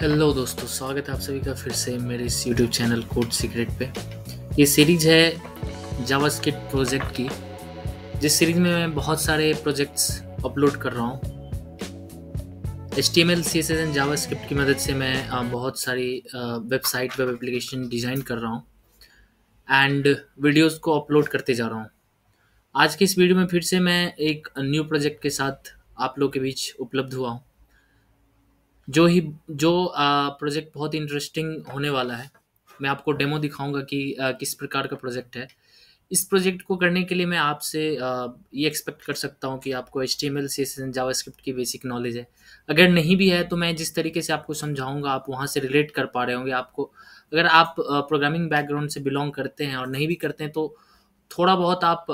hello दोस्तों स्वागत है आप सभी का फिर से मेरे इस यूट्यूब चैनल कोड सीक्रेट पे ये सीरीज है जावास्क्रिप्ट प्रोजेक्ट की जिस सीरीज में मैं बहुत सारे प्रोजेक्ट्स अपलोड कर रहा हूँ H T M L C S S and script की मदद से मैं बहुत सारी वेबसाइट वेब एप्लीकेशन डिज़ाइन कर रहा हूँ एंड वीडियोज़ को अपलोड करते जा रहा हूँ आज के इस वीडियो में फिर से मैं एक न्यू प्रोजेक्ट के साथ आप लोग के बीच उपलब्ध हुआ हूँ जो ही जो प्रोजेक्ट बहुत इंटरेस्टिंग होने वाला है मैं आपको डेमो दिखाऊंगा कि आ, किस प्रकार का प्रोजेक्ट है इस प्रोजेक्ट को करने के लिए मैं आपसे ये एक्सपेक्ट कर सकता हूँ कि आपको H T M L C S JavaScript की बेसिक नॉलेज है अगर नहीं भी है तो मैं जिस तरीके से आपको समझाऊंगा आप वहाँ से रिलेट कर पा रहे होंगे आपको अगर आप प्रोग्रामिंग बैकग्राउंड से बिलोंग करते हैं और नहीं भी करते हैं तो थोड़ा बहुत आप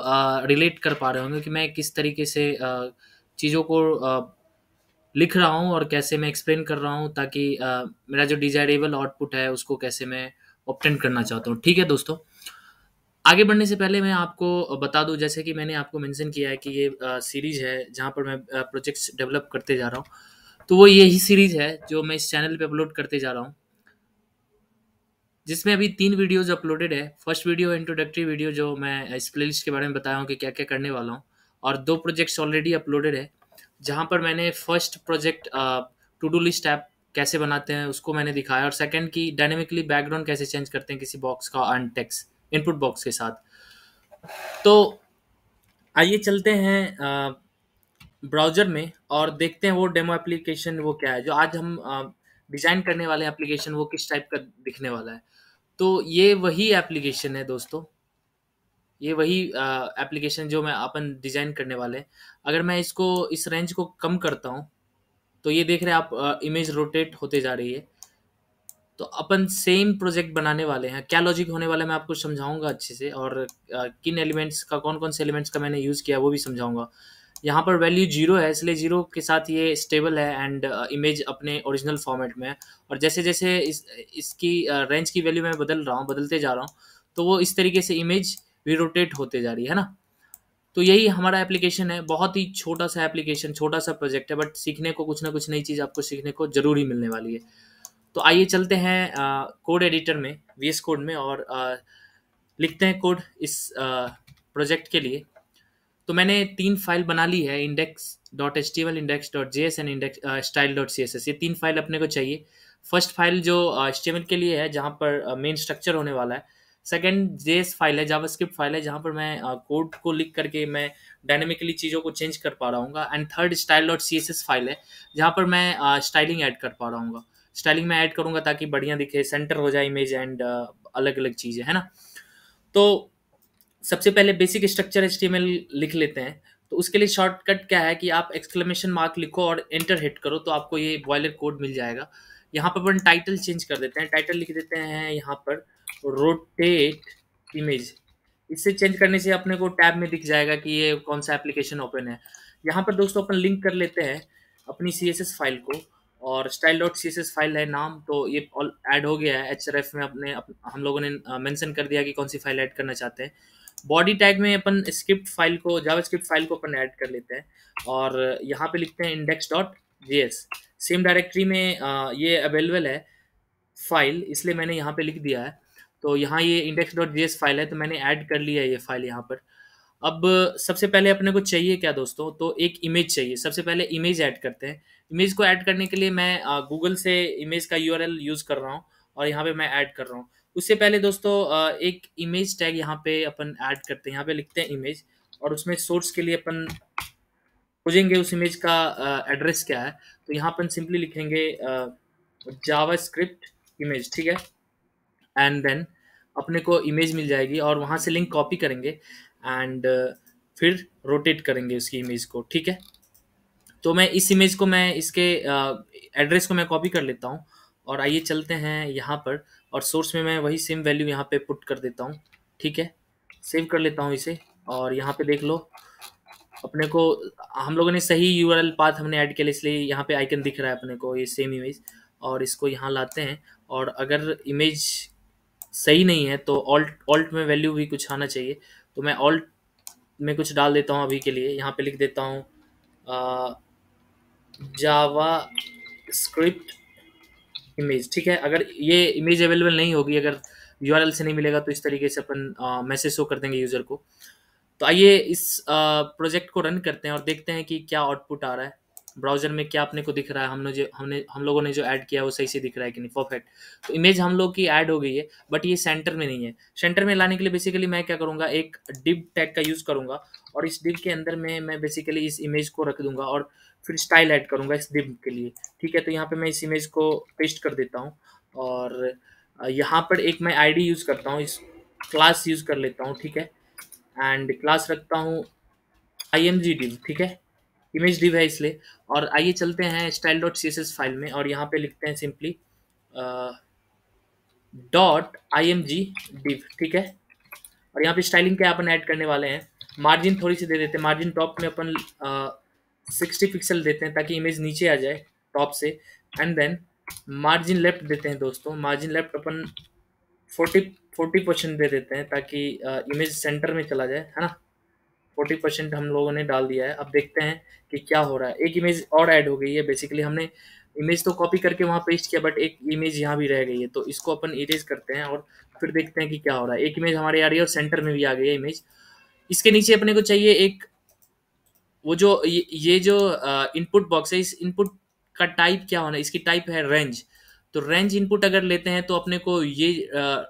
रिलेट कर पा रहे होंगे कि मैं किस तरीके से चीज़ों को लिख रहा हूँ और कैसे मैं एक्सप्लेन कर रहा हूँ ताकि आ, मेरा जो डिजायरेबल आउटपुट है उसको कैसे मैं ऑप्टेन करना चाहता हूँ ठीक है दोस्तों आगे बढ़ने से पहले मैं आपको बता दूँ जैसे कि मैंने आपको मेंशन किया है कि ये सीरीज़ है जहाँ पर मैं प्रोजेक्ट्स डेवलप करते जा रहा हूँ तो वो यही सीरीज़ है जो मैं इस चैनल पर अपलोड करते जा रहा हूँ जिसमें अभी तीन वीडियोज अपलोडेड है फर्स्ट वीडियो इंट्रोडक्टरी वीडियो जो मैं इस प्लेलिस्ट के बारे में बताया हूँ कि क्या क्या करने वाला हूँ और दो प्रोजेक्ट्स ऑलरेडी अपलोडेड है जहाँ पर मैंने first project to do list app कैसे बनाते हैं उसको मैंने दिखाया और सेकंड की डायनेमिकली बैकग्राउंड कैसे चेंज करते हैं किसी बॉक्स का टेक्स इनपुट बॉक्स के साथ तो आइए चलते हैं ब्राउजर में और देखते हैं वो डेमो एप्लीकेशन वो क्या है जो आज हम डिज़ाइन करने वाले एप्लीकेशन वो किस टाइप का दिखने वाला है तो ये वही एप्लीकेशन है दोस्तों ये वही एप्लीकेशन जो मैं अपन डिज़ाइन करने वाले हैं अगर मैं इसको इस रेंज को कम करता हूँ तो ये देख रहे हैं आप इमेज रोटेट होते जा रही है तो अपन सेम प्रोजेक्ट बनाने वाले हैं क्या लॉजिक होने वाला है मैं आपको समझाऊंगा अच्छे से और आ, किन एलिमेंट्स का कौन कौन से एलिमेंट्स का मैंने यूज़ किया वो भी समझाऊंगा यहाँ पर वैल्यू जीरो है इसलिए जीरो के साथ ये स्टेबल है एंड इमेज अपने ओरिजिनल फॉर्मेट में है और जैसे जैसे इस इसकी रेंज की वैल्यू मैं बदल रहा हूँ बदलते जा रहा हूँ तो वो इस तरीके से इमेज वी रोटेट होते जा रही है ना तो यही हमारा एप्लीकेशन है बहुत ही छोटा सा एप्लीकेशन छोटा सा प्रोजेक्ट है बट सीखने को कुछ ना कुछ नई चीज़ आपको सीखने को ज़रूरी मिलने वाली है तो आइए चलते हैं कोड एडिटर में वी कोड में और आ, लिखते हैं कोड इस प्रोजेक्ट के लिए तो मैंने तीन फाइल बना ली है index dot H T L index dot J S and index style dot C S S ये तीन फाइल अपने को चाहिए फर्स्ट फाइल जो एच uh, के लिए है जहाँ पर मेन स्ट्रक्चर होने वाला है सेकेंड जेस फाइल है स्क्रिप्ट फाइल है जहाँ पर मैं कोड को लिख करके मैं डायनेमिकली चीज़ों को चेंज कर पा रहा हूँ and third style dot C S S file है जहाँ पर मैं स्टाइलिंग ऐड कर पा रहा हूँ स्टाइलिंग में ऐड करूँगा ताकि बढ़िया दिखे सेंटर हो जाए इमेज एंड अलग अलग चीज़ें है ना तो सबसे पहले बेसिक स्ट्रक्चर एच लिख लेते हैं तो उसके लिए शॉर्टकट क्या है कि आप एक्सक्लेमेशन मार्क लिखो और एंटर हिट करो तो आपको ये बॉयलर कोड मिल जाएगा यहाँ पर अपन टाइटल चेंज कर देते हैं टाइटल लिख देते हैं यहाँ पर रोटेट इमेज इससे चेंज करने से अपने को टैब में दिख जाएगा कि ये कौन सा एप्लीकेशन ओपन है यहाँ पर दोस्तों अपन लिंक कर लेते हैं अपनी सी फाइल को और स्टाइल डॉट सी फाइल है नाम तो ये ऑल ऐड हो गया है एच में अपने अपने हम लोगों ने मेंशन कर दिया कि कौन सी फाइल ऐड करना चाहते हैं बॉडी टैग में अपन स्क्रिप्ट फाइल को जावा स्क्रिप्ट फाइल को अपन ऐड कर लेते हैं और यहाँ पे लिखते हैं index dot G same directory में ये अवेलेबल है फाइल इसलिए मैंने यहाँ पे लिख दिया है तो यहाँ ये इंडेक्स डॉट जी फाइल है तो मैंने ऐड कर लिया ये फाइल यहाँ पर अब सबसे पहले अपने को चाहिए क्या दोस्तों तो एक इमेज चाहिए सबसे पहले इमेज ऐड करते हैं इमेज को ऐड करने के लिए मैं गूगल से इमेज का यू यूज़ कर रहा हूँ और यहाँ पे मैं ऐड कर रहा हूँ उससे पहले दोस्तों एक इमेज टैग यहाँ पे अपन ऐड करते हैं यहाँ पे लिखते हैं इमेज और उसमें सोर्स के लिए अपन खोजेंगे उस इमेज का एड्रेस क्या है तो यहाँ अपन सिंपली लिखेंगे जावा स्क्रिप्ट इमेज ठीक है एंड देन अपने को इमेज मिल जाएगी और वहाँ से लिंक कॉपी करेंगे एंड uh, फिर रोटेट करेंगे उसकी इमेज को ठीक है तो मैं इस इमेज को मैं इसके एड्रेस uh, को मैं कॉपी कर लेता हूँ और आइए चलते हैं यहाँ पर और सोर्स में मैं वही सेम वैल्यू यहाँ पे पुट कर देता हूँ ठीक है सेव कर लेता हूँ इसे और यहाँ पे देख लो अपने को हम लोगों ने सही यू आर पाथ हमने ऐड किया इसलिए यहाँ पे आइकन दिख रहा है अपने को ये सेम इमेज और इसको यहाँ लाते हैं और अगर इमेज सही नहीं है तो ऑल्ट ऑल्ट में वैल्यू भी कुछ आना चाहिए तो मैं ऑल्ट में कुछ डाल देता हूँ अभी के लिए यहाँ पे लिख देता हूँ जावा स्क्रिप्ट इमेज ठीक है अगर ये इमेज अवेलेबल नहीं होगी अगर यू से नहीं मिलेगा तो इस तरीके से अपन मैसेज शो कर देंगे यूज़र को तो आइए इस प्रोजेक्ट को रन करते हैं और देखते हैं कि क्या आउटपुट आ रहा है ब्राउजर में क्या अपने को दिख रहा है हमने जो हमने हम लोगों ने जो ऐड किया वो सही से दिख रहा है कि नहीं परफेक्ट तो इमेज हम लोग की ऐड हो गई है बट ये सेंटर में नहीं है सेंटर में लाने के लिए बेसिकली मैं क्या करूँगा एक डिप टैग का यूज़ करूँगा और इस डिप के अंदर में मैं बेसिकली इस इमेज को रख दूंगा और फिर स्टाइल ऐड करूँगा इस डिप के लिए ठीक है तो यहाँ पर मैं इस इमेज को पेस्ट कर देता हूँ और यहाँ पर एक मैं आई यूज़ करता हूँ इस क्लास यूज़ कर लेता हूँ ठीक है एंड क्लास रखता हूँ आई एम जी डिव ठीक है इमेज डिव है इसलिए और आइए चलते हैं style dot C S S file में और यहाँ पे लिखते हैं simply dot I M G div ठीक है और यहाँ पे स्टाइलिंग क्या अपन ऐड करने वाले हैं मार्जिन थोड़ी सी दे देते हैं मार्जिन टॉप में अपन सिक्सटी पिक्सल देते हैं ताकि इमेज नीचे आ जाए टॉप से एंड देन मार्जिन लेफ्ट देते हैं दोस्तों मार्जिन लेफ्ट अपन फोर्टी फोर्टी परसेंट दे देते हैं ताकि इमेज सेंटर में चला जाए है ना फोर्टी परसेंट हम लोगों ने डाल दिया है अब देखते हैं कि क्या हो रहा है एक इमेज और ऐड हो गई है बेसिकली हमने इमेज तो कॉपी करके वहाँ पेस्ट किया बट एक इमेज यहाँ भी रह गई है तो इसको अपन इरेज करते हैं और फिर देखते हैं कि क्या हो रहा है एक इमेज हमारे आ रही है और सेंटर में भी आ गई है इमेज इसके नीचे अपने को चाहिए एक वो जो ये, ये जो इनपुट बॉक्स है इस इनपुट का टाइप क्या होना है इसकी टाइप है रेंज तो रेंज इनपुट अगर लेते हैं तो अपने को ये आ,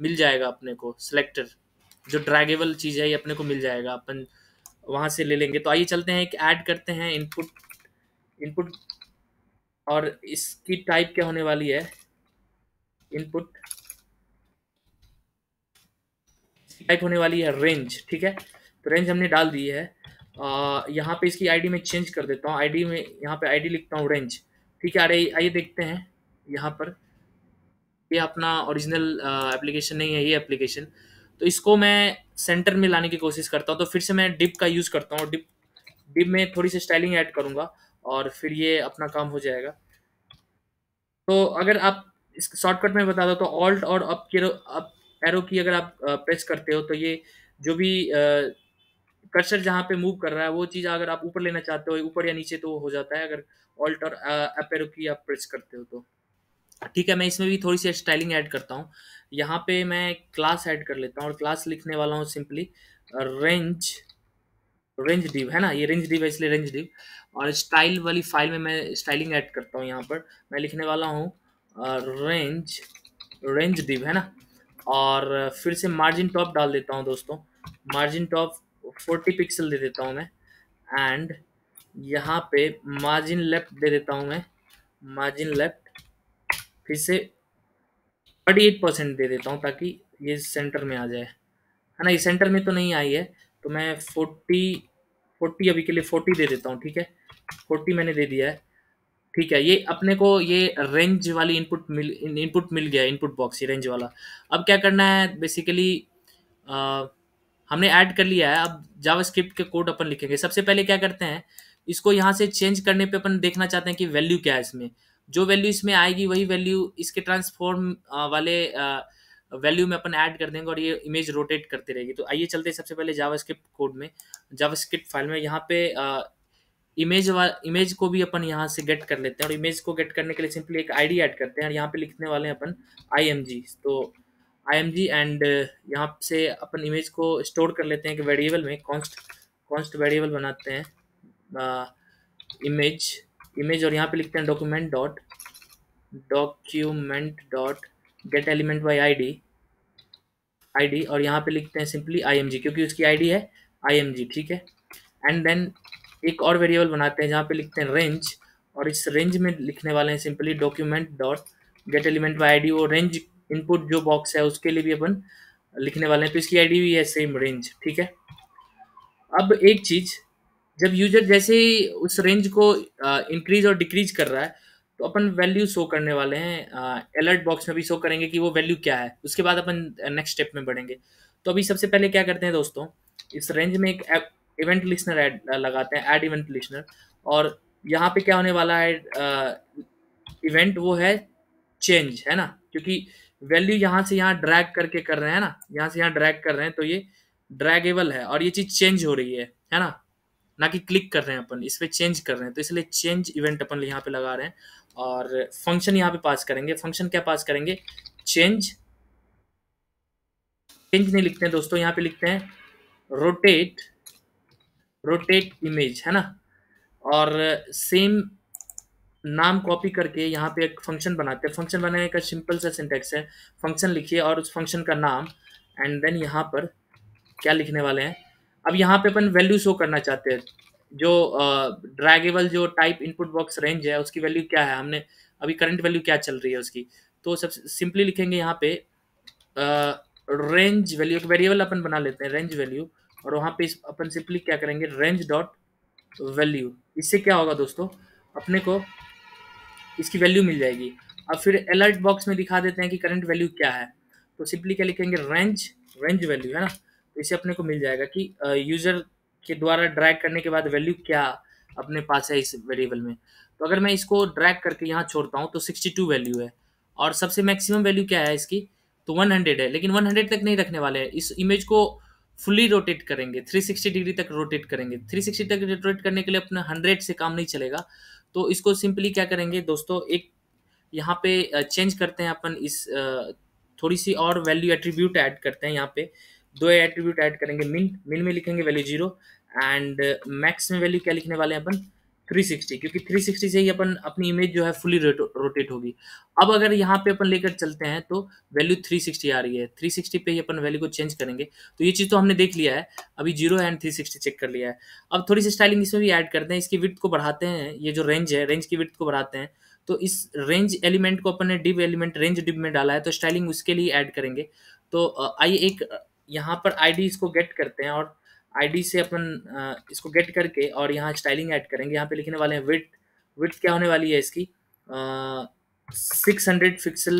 मिल जाएगा अपने को सिलेक्टर जो ड्रैगेबल चीज़ है ये अपने को मिल जाएगा अपन वहाँ से ले लेंगे तो आइए चलते हैं एक ऐड करते हैं इनपुट इनपुट और इसकी टाइप क्या होने वाली है इनपुट टाइप होने वाली है रेंज ठीक है तो रेंज हमने डाल दी है आ, यहाँ पे इसकी आईडी में चेंज कर देता हूँ आईडी में यहाँ पे आईडी लिखता हूँ रेंज ठीक है अरे आइए देखते हैं यहाँ पर ये अपना ओरिजिनल एप्लीकेशन नहीं है ये एप्लीकेशन तो इसको मैं सेंटर में लाने की कोशिश करता हूँ तो फिर से मैं डिप का यूज़ करता हूँ डिप डिप में थोड़ी सी स्टाइलिंग ऐड करूँगा और फिर ये अपना काम हो जाएगा तो अगर आप इस शॉर्टकट में बता दो तो ऑल्ट और अप के अप एरो की अगर आप प्रेस करते हो तो ये जो भी कर्सर जहाँ पे मूव कर रहा है वो चीज़ अगर आप ऊपर लेना चाहते हो ऊपर या नीचे तो हो जाता है अगर ऑल्ट और अप एरो की आप प्रेस करते हो तो ठीक है मैं इसमें भी थोड़ी सी स्टाइलिंग ऐड करता हूँ यहाँ पे मैं क्लास ऐड कर लेता हूँ और क्लास लिखने वाला हूँ सिंपली रेंज रेंज डिव है ना ये रेंज डिव है इसलिए रेंज डिव और स्टाइल वाली फाइल में मैं स्टाइलिंग ऐड करता हूँ यहाँ पर मैं लिखने वाला हूँ रेंज रेंज डिव है ना और फिर से मार्जिन टॉप डाल देता हूँ दोस्तों मार्जिन टॉप फोर्टी पिक्सल दे देता हूँ मैं एंड यहाँ पे मार्जिन लेफ्ट दे देता हूँ मैं मार्जिन लेफ्ट फिर से थर्टी एट परसेंट दे देता हूँ ताकि ये सेंटर में आ जाए है ना ये सेंटर में तो नहीं आई है तो मैं फोर्टी फोर्टी अभी के लिए फोर्टी दे देता हूँ ठीक है फोर्टी मैंने दे दिया है ठीक है ये अपने को ये रेंज वाली इनपुट मिल इनपुट मिल गया इनपुट बॉक्स ये रेंज वाला अब क्या करना है बेसिकली आ, हमने ऐड कर लिया है अब जावास्क्रिप्ट के कोड अपन लिखेंगे सबसे पहले क्या करते हैं इसको यहाँ से चेंज करने पे अपन देखना चाहते हैं कि वैल्यू क्या है इसमें जो वैल्यू इसमें आएगी वही वैल्यू इसके ट्रांसफॉर्म वाले वैल्यू में अपन ऐड कर देंगे और ये इमेज रोटेट करती रहेगी तो आइए चलते सबसे पहले जावास्क्रिप्ट कोड में जावास्क्रिप्ट फाइल में यहाँ पे इमेज वा इमेज को भी अपन यहाँ से गेट कर लेते हैं और इमेज को गेट करने के लिए सिंपली एक आईडी ऐड करते हैं और यहाँ पे लिखने वाले हैं अपन आईएमजी तो आईएमजी एंड यहाँ से अपन इमेज को स्टोर कर लेते हैं कि वेरिएबल में कॉन्स्ट कॉन्स्ट वेरिएबल बनाते हैं इमेज इमेज और यहाँ पे लिखते हैं document dot document dot get element by I D I D और यहाँ पे लिखते हैं सिंपली आई एम जी क्योंकि उसकी आई डी है आई एम जी ठीक है एंड देन एक और वेरिएबल बनाते हैं जहाँ पे लिखते हैं रेंज और इस रेंज में लिखने वाले हैं simply document dot get element by I वो रेंज इनपुट जो बॉक्स है उसके लिए भी अपन लिखने वाले हैं तो इसकी आई डी भी है सेम रेंज ठीक है अब एक चीज़ जब यूजर जैसे ही उस रेंज को इंक्रीज और डिक्रीज कर रहा है तो अपन वैल्यू शो करने वाले हैं अलर्ट बॉक्स में भी शो करेंगे कि वो वैल्यू क्या है उसके बाद अपन नेक्स्ट स्टेप में बढ़ेंगे तो अभी सबसे पहले क्या करते हैं दोस्तों इस रेंज में एक इवेंट लिस्नर एड लगाते हैं ऐड इवेंट लिस्नर और यहाँ पे क्या होने वाला है इवेंट वो है चेंज है ना क्योंकि वैल्यू यहाँ से यहाँ ड्रैग करके कर रहे हैं ना यहाँ से यहाँ ड्रैग कर रहे हैं तो ये ड्रैगेबल है और ये चीज़ चेंज हो रही है है ना ना कि क्लिक कर रहे हैं अपन इस पर चेंज कर रहे हैं तो इसलिए चेंज इवेंट अपन यहाँ पे लगा रहे हैं और फंक्शन यहाँ पे पास करेंगे फंक्शन क्या पास करेंगे चेंज चेंज नहीं लिखते हैं दोस्तों यहाँ पे लिखते हैं रोटेट रोटेट इमेज है ना और सेम नाम कॉपी करके यहाँ पे एक फंक्शन बनाते हैं फंक्शन बनाने का सिंपल सा सिंटेक्स है फंक्शन लिखिए और उस फंक्शन का नाम एंड देन यहाँ पर क्या लिखने वाले हैं अब यहाँ पे अपन वैल्यू शो करना चाहते हैं जो ड्रैगेबल जो टाइप इनपुट बॉक्स रेंज है उसकी वैल्यू क्या है हमने अभी करंट वैल्यू क्या चल रही है उसकी तो सब सिंपली लिखेंगे यहाँ पे रेंज वैल्यू एक वेरिएबल अपन बना लेते हैं रेंज वैल्यू और वहाँ पे अपन सिंपली क्या करेंगे रेंज डॉट वैल्यू इससे क्या होगा दोस्तों अपने को इसकी वैल्यू मिल जाएगी अब फिर अलर्ट बॉक्स में दिखा देते हैं कि करंट वैल्यू क्या है तो सिंपली क्या लिखेंगे रेंज रेंज वैल्यू है ना तो इसे अपने को मिल जाएगा कि यूजर के द्वारा ड्रैग करने के बाद वैल्यू क्या अपने पास है इस वेरिएबल में तो अगर मैं इसको ड्रैग करके यहाँ छोड़ता हूँ तो 62 वैल्यू है और सबसे मैक्सिमम वैल्यू क्या है इसकी तो 100 है लेकिन 100 तक नहीं रखने वाले हैं इस इमेज को फुली रोटेट करेंगे 360 डिग्री तक रोटेट करेंगे 360 तक रोटेट करने के लिए अपना 100 से काम नहीं चलेगा तो इसको सिंपली क्या करेंगे दोस्तों एक यहाँ पे चेंज करते हैं अपन इस थोड़ी सी और वैल्यू एट्रीब्यूट ऐड करते हैं यहाँ पे दो एट्रीब्यूट ऐड करेंगे मिन मिन में लिखेंगे वैल्यू जीरो एंड मैक्स में वैल्यू क्या लिखने वाले हैं अपन 360 क्योंकि 360 से ही अपन अपनी इमेज जो है फुली रोटेट होगी अब अगर यहाँ पे अपन लेकर चलते हैं तो वैल्यू 360 आ रही है 360 पे ही अपन वैल्यू को चेंज करेंगे तो ये चीज़ तो हमने देख लिया है अभी जीरो एंड 360 चेक कर लिया है अब थोड़ी सी स्टाइलिंग इसमें भी ऐड करते हैं इसकी विथ को बढ़ाते हैं ये जो रेंज है रेंज की विथ को बढ़ाते हैं तो इस रेंज एलिमेंट को अपन ने एलिमेंट रेंज डिब में डाला है तो स्टाइलिंग उसके लिए ऐड करेंगे तो uh, आइए एक यहाँ पर डी इसको गेट करते हैं और डी से अपन इसको गेट करके और यहाँ स्टाइलिंग ऐड करेंगे यहाँ पे लिखने वाले हैं विथ विथ क्या होने वाली है इसकी सिक्स हंड्रेड पिक्सल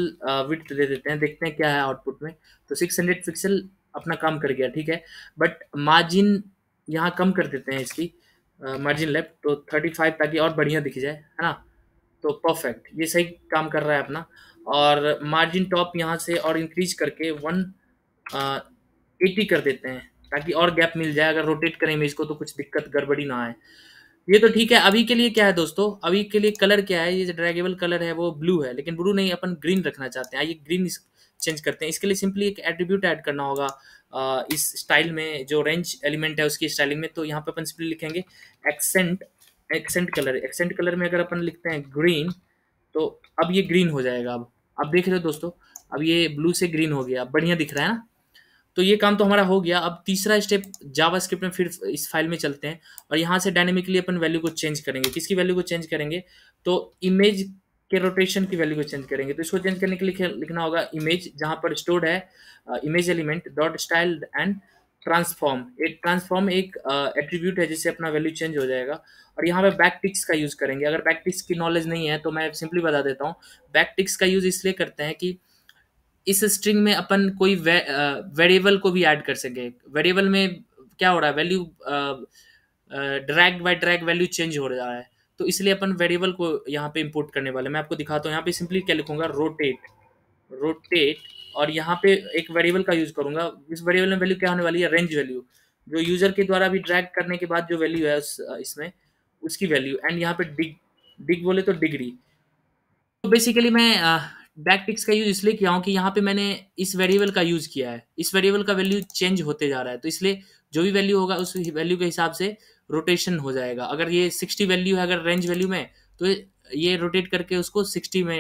विथ दे देते हैं देखते हैं क्या है आउटपुट में तो सिक्स हंड्रेड पिक्सल अपना काम कर गया ठीक है बट मार्जिन यहाँ कम कर देते हैं इसकी मार्जिन लेफ्ट तो थर्टी फाइव ताकि और बढ़िया दिखी जाए है ना तो परफेक्ट ये सही काम कर रहा है अपना और मार्जिन टॉप यहाँ से और इंक्रीज करके वन एटी कर देते हैं ताकि और गैप मिल जाए अगर रोटेट करें इमेज को तो कुछ दिक्कत गड़बड़ी ना आए ये तो ठीक है अभी के लिए क्या है दोस्तों अभी के लिए कलर क्या है ये ड्रैगेबल कलर है वो ब्लू है लेकिन ब्लू नहीं अपन ग्रीन रखना चाहते हैं आइए ग्रीन चेंज करते हैं इसके लिए सिंपली एक एट्रीब्यूट ऐड करना होगा इस स्टाइल में जो रेंज एलिमेंट है उसकी स्टाइलिंग में तो यहाँ पे अपन सिंपली लिखेंगे accent accent colour accent colour में अगर अपन लिखते हैं ग्रीन तो अब ये ग्रीन हो जाएगा अब अब देख रहे हो दोस्तों अब ये ब्लू से ग्रीन हो गया बढ़िया दिख रहा है ना तो ये काम तो हमारा हो गया अब तीसरा स्टेप जावा स्क्रिप्ट में फिर इस फाइल में चलते हैं और यहाँ से डायनेमिकली अपन वैल्यू को चेंज करेंगे किसकी वैल्यू को चेंज करेंगे तो इमेज के रोटेशन की वैल्यू को चेंज करेंगे तो इसको चेंज करने के लिए लिखना होगा इमेज जहाँ पर स्टोर्ड है image element dot style and transform एक ट्रांसफॉर्म एक एट्रीब्यूट है जिससे अपना वैल्यू चेंज हो जाएगा और यहाँ पे बैक टिक्स का यूज़ करेंगे अगर बैक टिक्स की नॉलेज नहीं है तो मैं सिंपली बता देता हूँ बैक टिक्स का यूज़ इसलिए करते हैं कि इस स्ट्रिंग में अपन कोई वेरिएबल को भी ऐड कर सके वेरिएबल में क्या हो रहा है value drag by drag value change हो रहा है तो इसलिए अपन वेरिएबल को यहाँ पे इंपोर्ट करने वाले मैं आपको दिखाता हूँ यहाँ पे सिंपली क्या लिखूंगा रोटेट रोटेट और यहाँ पे एक वेरिएबल का यूज करूंगा इस वेरिएबल में वैल्यू क्या होने वाली है रेंज वैल्यू जो यूजर के द्वारा भी ड्रैग करने के बाद जो वैल्यू है उस, इसमें उसकी वैल्यू एंड यहाँ पे डिग डिग बोले तो डिग्री तो बेसिकली मैं बैक पिक्स का यूज इसलिए किया हूँ कि यहाँ पे मैंने इस वेरिएबल का यूज किया है इस वेरिएबल का वैल्यू चेंज होते जा रहा है तो इसलिए जो भी वैल्यू होगा उस वैल्यू के हिसाब से रोटेशन हो जाएगा अगर ये सिक्सटी वैल्यू है अगर रेंज वैल्यू में तो ये रोटेट करके उसको सिक्सटी में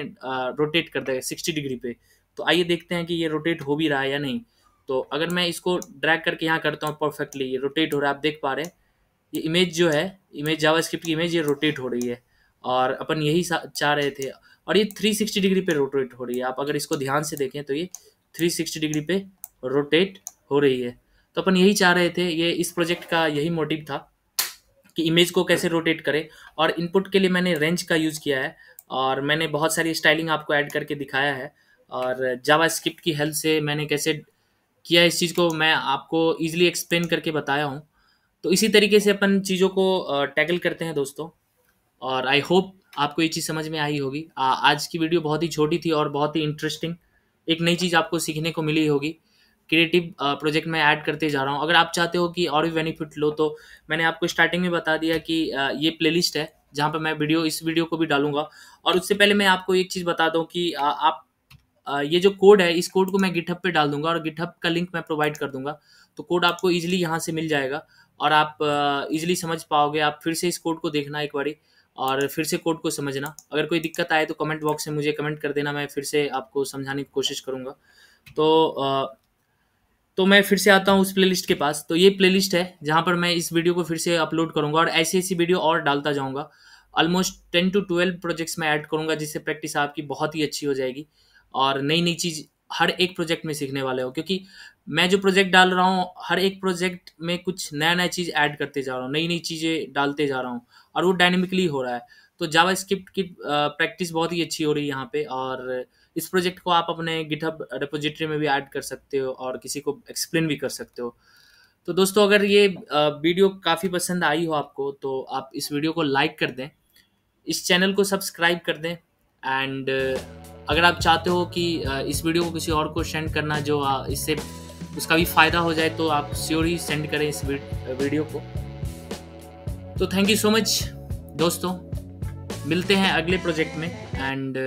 रोटेट कर देगा सिक्सटी डिग्री पे तो आइए देखते हैं कि ये रोटेट हो भी रहा है या नहीं तो अगर मैं इसको ड्रैग करके यहाँ करता हूँ परफेक्टली ये रोटेट हो रहा है आप देख पा रहे हैं ये इमेज जो है इमेज जावास्क्रिप्ट की इमेज ये रोटेट हो रही है और अपन यही चाह रहे थे और ये 360 डिग्री पे रोटेट हो रही है आप अगर इसको ध्यान से देखें तो ये 360 डिग्री पे रोटेट हो रही है तो अपन यही चाह रहे थे ये इस प्रोजेक्ट का यही मोटिव था कि इमेज को कैसे रोटेट करें और इनपुट के लिए मैंने रेंज का यूज़ किया है और मैंने बहुत सारी स्टाइलिंग आपको ऐड करके दिखाया है और जावा स्क्रिप्ट की हेल्प से मैंने कैसे किया इस चीज़ को मैं आपको ईजिली एक्सप्लेन करके बताया हूँ तो इसी तरीके से अपन चीज़ों को टैकल करते हैं दोस्तों और आई होप आपको ये चीज़ समझ में आई होगी आज की वीडियो बहुत ही छोटी थी और बहुत ही इंटरेस्टिंग एक नई चीज़ आपको सीखने को मिली होगी क्रिएटिव प्रोजेक्ट में ऐड करते जा रहा हूँ अगर आप चाहते हो कि और भी बेनिफिट लो तो मैंने आपको स्टार्टिंग में बता दिया कि ये प्लेलिस्ट है जहाँ पर मैं वीडियो इस वीडियो को भी डालूंगा और उससे पहले मैं आपको एक चीज़ बता दूँ कि आप ये जो कोड है इस कोड को मैं गिटहब पे डाल दूंगा और गिटहब का लिंक मैं प्रोवाइड कर दूंगा तो कोड आपको ईजिली यहाँ से मिल जाएगा और आप इजीली समझ पाओगे आप फिर से इस कोड को देखना एक बारी और फिर से कोड को समझना अगर कोई दिक्कत आए तो कमेंट बॉक्स में मुझे कमेंट कर देना मैं फिर से आपको समझाने की कोशिश करूँगा तो आ, तो मैं फिर से आता हूँ उस प्लेलिस्ट के पास तो ये प्लेलिस्ट है जहाँ पर मैं इस वीडियो को फिर से अपलोड करूँगा और ऐसी ऐसी वीडियो और डालता जाऊँगा almost ten to twelve projects मैं ऐड करूँगा जिससे प्रैक्टिस आपकी बहुत ही अच्छी हो जाएगी और नई नई चीज़ हर एक प्रोजेक्ट में सीखने वाले हो क्योंकि मैं जो प्रोजेक्ट डाल रहा हूँ हर एक प्रोजेक्ट में कुछ नया नया चीज़ ऐड करते जा रहा हूँ नई नई चीज़ें डालते जा रहा हूँ और वो डायनेमिकली हो रहा है तो जावा स्क्रिप्ट की प्रैक्टिस बहुत ही अच्छी हो रही है यहाँ पे और इस प्रोजेक्ट को आप अपने गिटहब रिपोजिटरी में भी ऐड कर सकते हो और किसी को एक्सप्लेन भी कर सकते हो तो दोस्तों अगर ये वीडियो काफ़ी पसंद आई हो आपको तो आप इस वीडियो को लाइक कर दें इस चैनल को सब्सक्राइब कर दें एंड अगर आप चाहते हो कि इस वीडियो को किसी और को सेंड करना जो इससे उसका भी फ़ायदा हो जाए तो आप श्योर ही सेंड करें इस वीडियो को तो थैंक यू सो मच दोस्तों मिलते हैं अगले प्रोजेक्ट में एंड